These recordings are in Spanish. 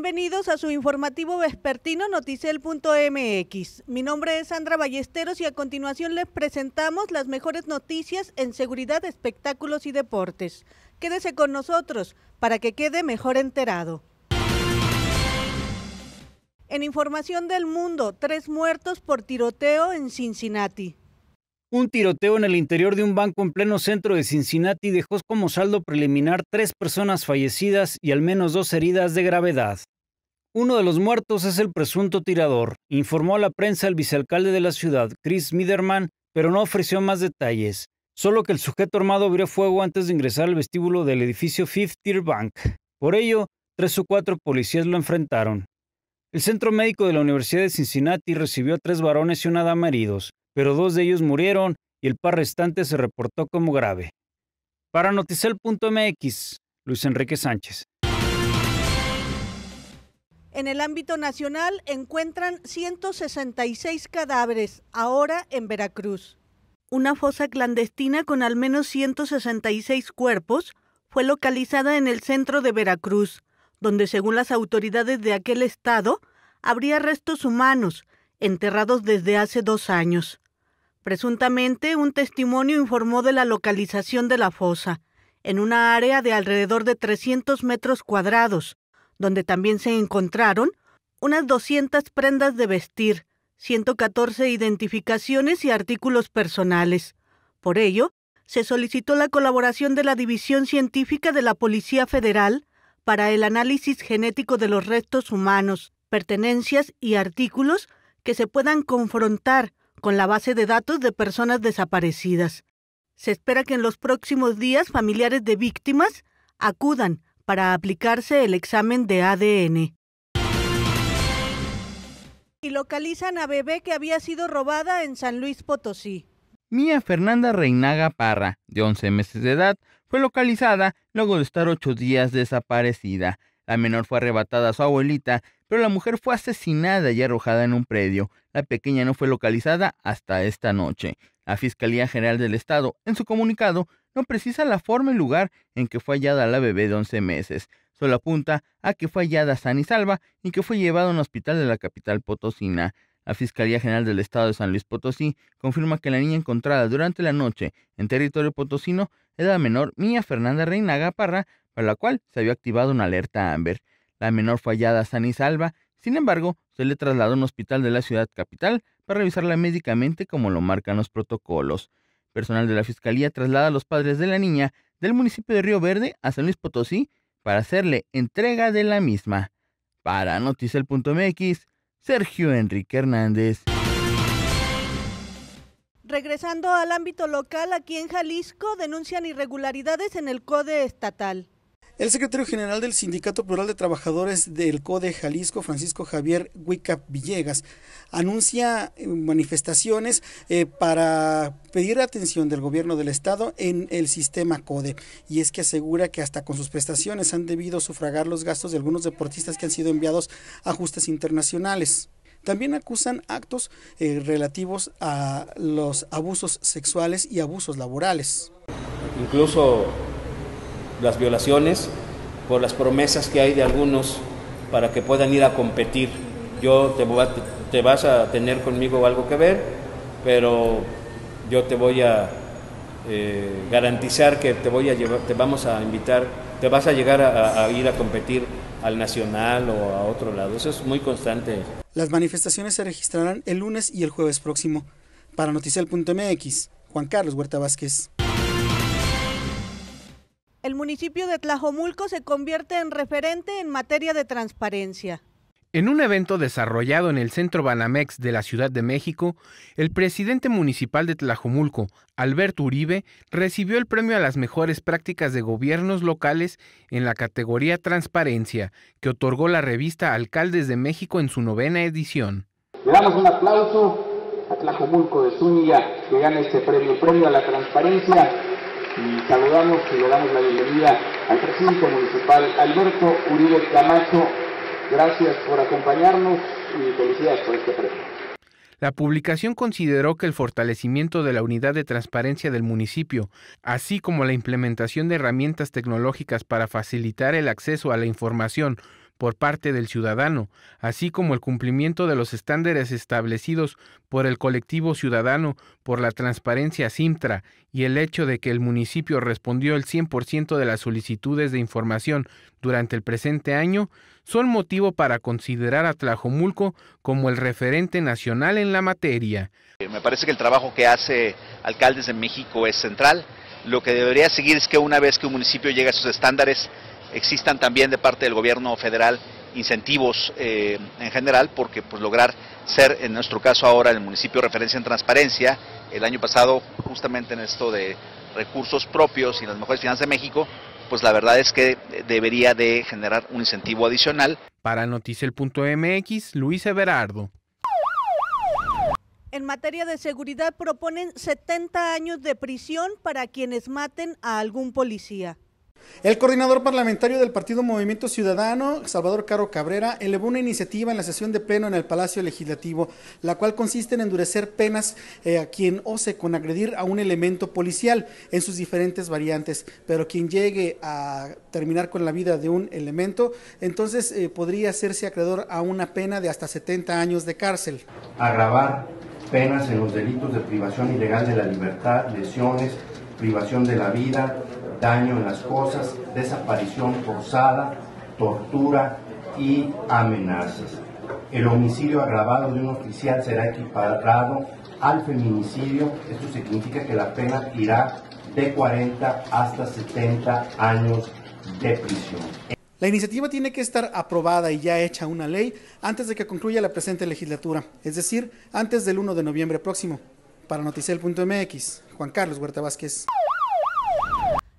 Bienvenidos a su informativo vespertino Noticel.mx. Mi nombre es Sandra Ballesteros y a continuación les presentamos las mejores noticias en seguridad, espectáculos y deportes. Quédese con nosotros para que quede mejor enterado. En información del mundo, tres muertos por tiroteo en Cincinnati. Un tiroteo en el interior de un banco en pleno centro de Cincinnati dejó como saldo preliminar tres personas fallecidas y al menos dos heridas de gravedad. Uno de los muertos es el presunto tirador, informó a la prensa el vicealcalde de la ciudad, Chris Miderman, pero no ofreció más detalles, solo que el sujeto armado abrió fuego antes de ingresar al vestíbulo del edificio Fifth Tier Bank. Por ello, tres o cuatro policías lo enfrentaron. El centro médico de la Universidad de Cincinnati recibió a tres varones y una dama heridos, pero dos de ellos murieron y el par restante se reportó como grave. Para Noticel.mx, Luis Enrique Sánchez. En el ámbito nacional encuentran 166 cadáveres, ahora en Veracruz. Una fosa clandestina con al menos 166 cuerpos fue localizada en el centro de Veracruz, donde según las autoridades de aquel estado, habría restos humanos enterrados desde hace dos años. Presuntamente, un testimonio informó de la localización de la fosa, en una área de alrededor de 300 metros cuadrados, donde también se encontraron unas 200 prendas de vestir, 114 identificaciones y artículos personales. Por ello, se solicitó la colaboración de la División Científica de la Policía Federal para el análisis genético de los restos humanos, pertenencias y artículos que se puedan confrontar con la base de datos de personas desaparecidas. Se espera que en los próximos días familiares de víctimas acudan para aplicarse el examen de ADN. Y localizan a bebé que había sido robada en San Luis Potosí. Mía Fernanda Reinaga Parra, de 11 meses de edad, fue localizada luego de estar ocho días desaparecida. La menor fue arrebatada a su abuelita, pero la mujer fue asesinada y arrojada en un predio. La pequeña no fue localizada hasta esta noche. La Fiscalía General del Estado, en su comunicado, no precisa la forma y lugar en que fue hallada la bebé de 11 meses. Solo apunta a que fue hallada sana y salva y que fue llevada a un hospital de la capital potosina. La Fiscalía General del Estado de San Luis Potosí confirma que la niña encontrada durante la noche en territorio potosino era la menor Mía Fernanda Reina Gaparra, para la cual se había activado una alerta Amber. La menor fue hallada sana y salva sin embargo, se le traslada a un hospital de la ciudad capital para revisarla médicamente como lo marcan los protocolos. Personal de la Fiscalía traslada a los padres de la niña del municipio de Río Verde a San Luis Potosí para hacerle entrega de la misma. Para Noticel.mx, Sergio Enrique Hernández. Regresando al ámbito local, aquí en Jalisco denuncian irregularidades en el CODE estatal. El secretario general del Sindicato Plural de Trabajadores del CODE Jalisco, Francisco Javier Huicap Villegas, anuncia eh, manifestaciones eh, para pedir atención del gobierno del Estado en el sistema CODE. Y es que asegura que hasta con sus prestaciones han debido sufragar los gastos de algunos deportistas que han sido enviados a justas internacionales. También acusan actos eh, relativos a los abusos sexuales y abusos laborales. Incluso las violaciones, por las promesas que hay de algunos para que puedan ir a competir. Yo te, te vas a tener conmigo algo que ver, pero yo te voy a eh, garantizar que te voy a llevar, te vamos a invitar, te vas a llegar a, a ir a competir al nacional o a otro lado. Eso es muy constante. Las manifestaciones se registrarán el lunes y el jueves próximo. Para Noticial.mx, Juan Carlos Huerta Vázquez. El municipio de Tlajomulco se convierte en referente en materia de transparencia. En un evento desarrollado en el Centro Banamex de la Ciudad de México, el presidente municipal de Tlajomulco, Alberto Uribe, recibió el premio a las mejores prácticas de gobiernos locales en la categoría Transparencia, que otorgó la revista Alcaldes de México en su novena edición. Le damos un aplauso a Tlajomulco de Zúñiga, que gana este premio, premio a la transparencia y saludamos y le damos la bienvenida al presidente municipal Alberto Uribe Camacho. Gracias por acompañarnos y felicidades por este premio. La publicación consideró que el fortalecimiento de la unidad de transparencia del municipio, así como la implementación de herramientas tecnológicas para facilitar el acceso a la información por parte del ciudadano, así como el cumplimiento de los estándares establecidos por el colectivo ciudadano por la transparencia Sintra y el hecho de que el municipio respondió el 100% de las solicitudes de información durante el presente año, son motivo para considerar a Tlajomulco como el referente nacional en la materia. Eh, me parece que el trabajo que hace Alcaldes de México es central. Lo que debería seguir es que una vez que un municipio llega a sus estándares, existan también de parte del gobierno federal incentivos eh, en general, porque pues, lograr ser, en nuestro caso ahora, el municipio referencia en transparencia, el año pasado justamente en esto de recursos propios y las mejores finanzas de México, pues la verdad es que debería de generar un incentivo adicional. Para Noticiel.mx, Luis Everardo. En materia de seguridad proponen 70 años de prisión para quienes maten a algún policía. El coordinador parlamentario del Partido Movimiento Ciudadano, Salvador Caro Cabrera, elevó una iniciativa en la sesión de pleno en el Palacio Legislativo, la cual consiste en endurecer penas eh, a quien ose con agredir a un elemento policial en sus diferentes variantes, pero quien llegue a terminar con la vida de un elemento, entonces eh, podría hacerse acreedor a una pena de hasta 70 años de cárcel. Agravar penas en los delitos de privación ilegal de la libertad, lesiones, privación de la vida, daño en las cosas, desaparición forzada, tortura y amenazas. El homicidio agravado de un oficial será equiparado al feminicidio. Esto significa que la pena irá de 40 hasta 70 años de prisión. La iniciativa tiene que estar aprobada y ya hecha una ley antes de que concluya la presente legislatura, es decir, antes del 1 de noviembre próximo. Para Noticel.mx, Juan Carlos Huerta Vázquez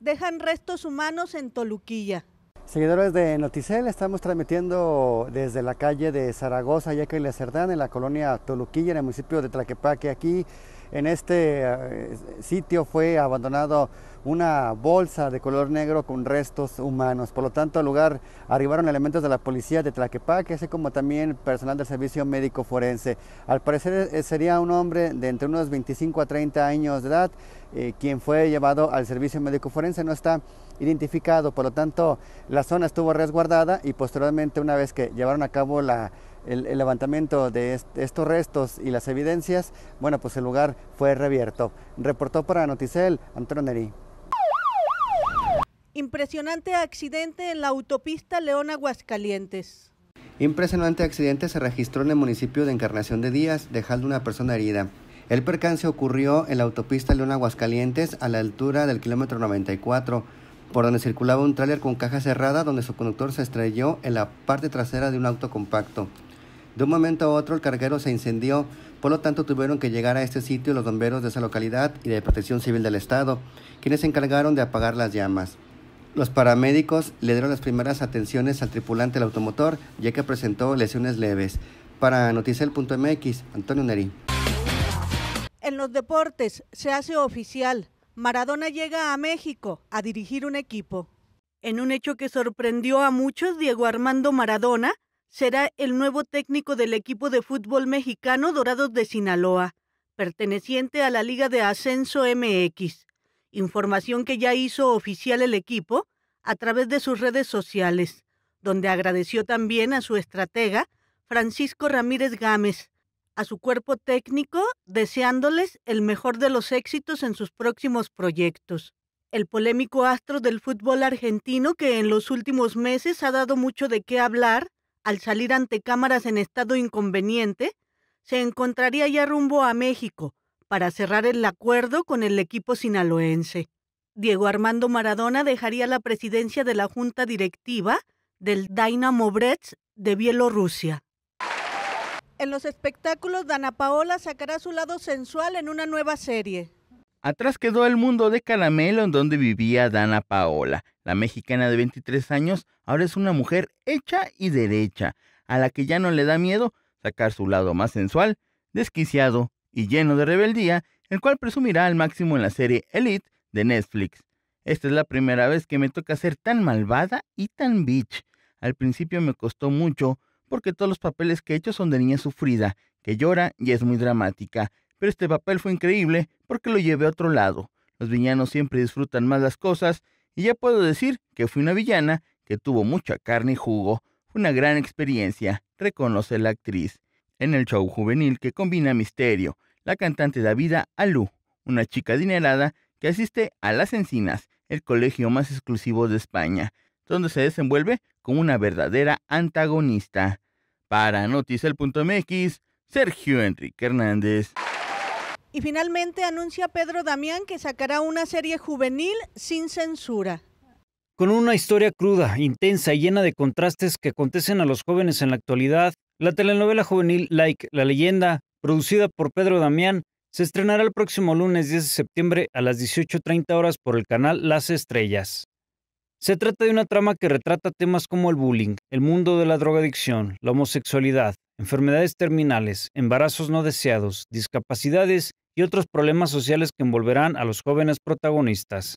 dejan restos humanos en Toluquilla. Seguidores de Noticel, estamos transmitiendo desde la calle de Zaragoza, Yaca y La Cerdán, en la colonia Toluquilla, en el municipio de Tlaquepaque, aquí en este eh, sitio fue abandonado una bolsa de color negro con restos humanos. Por lo tanto, al lugar arribaron elementos de la policía de Tlaquepaque, así como también personal del servicio médico forense. Al parecer eh, sería un hombre de entre unos 25 a 30 años de edad, eh, quien fue llevado al servicio médico forense. No está identificado, por lo tanto, la zona estuvo resguardada y posteriormente, una vez que llevaron a cabo la el, levantamiento de estos restos y las evidencias, bueno, pues el lugar fue revierto. Reportó para Noticel Antroneri Impresionante accidente en la autopista León Aguascalientes. Impresionante accidente se registró en el municipio de Encarnación de Díaz, dejando una persona herida. El percance ocurrió en la autopista León Aguascalientes a la altura del kilómetro 94, por donde circulaba un tráiler con caja cerrada donde su conductor se estrelló en la parte trasera de un auto compacto. De un momento a otro el carguero se incendió, por lo tanto tuvieron que llegar a este sitio los bomberos de esa localidad y de Protección Civil del Estado, quienes se encargaron de apagar las llamas. Los paramédicos le dieron las primeras atenciones al tripulante del automotor, ya que presentó lesiones leves. Para Noticiel.mx, Antonio Neri. En los deportes se hace oficial. Maradona llega a México a dirigir un equipo. En un hecho que sorprendió a muchos, Diego Armando Maradona será el nuevo técnico del equipo de fútbol mexicano Dorados de Sinaloa, perteneciente a la Liga de Ascenso MX, información que ya hizo oficial el equipo a través de sus redes sociales, donde agradeció también a su estratega, Francisco Ramírez Gámez, a su cuerpo técnico, deseándoles el mejor de los éxitos en sus próximos proyectos. El polémico astro del fútbol argentino que en los últimos meses ha dado mucho de qué hablar, al salir ante cámaras en estado inconveniente, se encontraría ya rumbo a México para cerrar el acuerdo con el equipo sinaloense. Diego Armando Maradona dejaría la presidencia de la junta directiva del Dynamo Brest de Bielorrusia. En los espectáculos, Dana Paola sacará su lado sensual en una nueva serie. Atrás quedó el mundo de caramelo en donde vivía Dana Paola. La mexicana de 23 años ahora es una mujer hecha y derecha, a la que ya no le da miedo sacar su lado más sensual, desquiciado y lleno de rebeldía, el cual presumirá al máximo en la serie Elite de Netflix. Esta es la primera vez que me toca ser tan malvada y tan bitch. Al principio me costó mucho porque todos los papeles que he hecho son de niña sufrida, que llora y es muy dramática, pero este papel fue increíble porque lo llevé a otro lado. Los villanos siempre disfrutan más las cosas y ya puedo decir que fui una villana que tuvo mucha carne y jugo. Fue una gran experiencia, reconoce la actriz. En el show juvenil que combina misterio, la cantante da vida a una chica adinerada que asiste a Las Encinas, el colegio más exclusivo de España, donde se desenvuelve como una verdadera antagonista. Para Noticel.mx, Sergio Enrique Hernández. Y finalmente anuncia Pedro Damián que sacará una serie juvenil sin censura. Con una historia cruda, intensa y llena de contrastes que acontecen a los jóvenes en la actualidad, la telenovela juvenil Like la leyenda, producida por Pedro Damián, se estrenará el próximo lunes 10 de septiembre a las 18.30 horas por el canal Las Estrellas. Se trata de una trama que retrata temas como el bullying, el mundo de la drogadicción, la homosexualidad, enfermedades terminales, embarazos no deseados, discapacidades y otros problemas sociales que envolverán a los jóvenes protagonistas.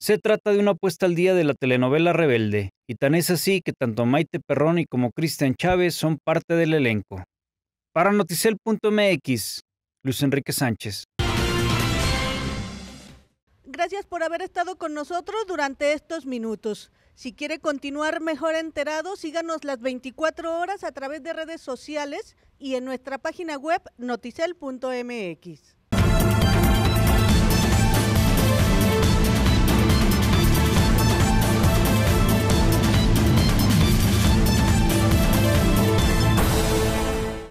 Se trata de una puesta al día de la telenovela Rebelde, y tan es así que tanto Maite Perroni como Cristian Chávez son parte del elenco. Para noticel.mx, Luis Enrique Sánchez. Gracias por haber estado con nosotros durante estos minutos. Si quiere continuar mejor enterado, síganos las 24 horas a través de redes sociales y en nuestra página web noticel.mx.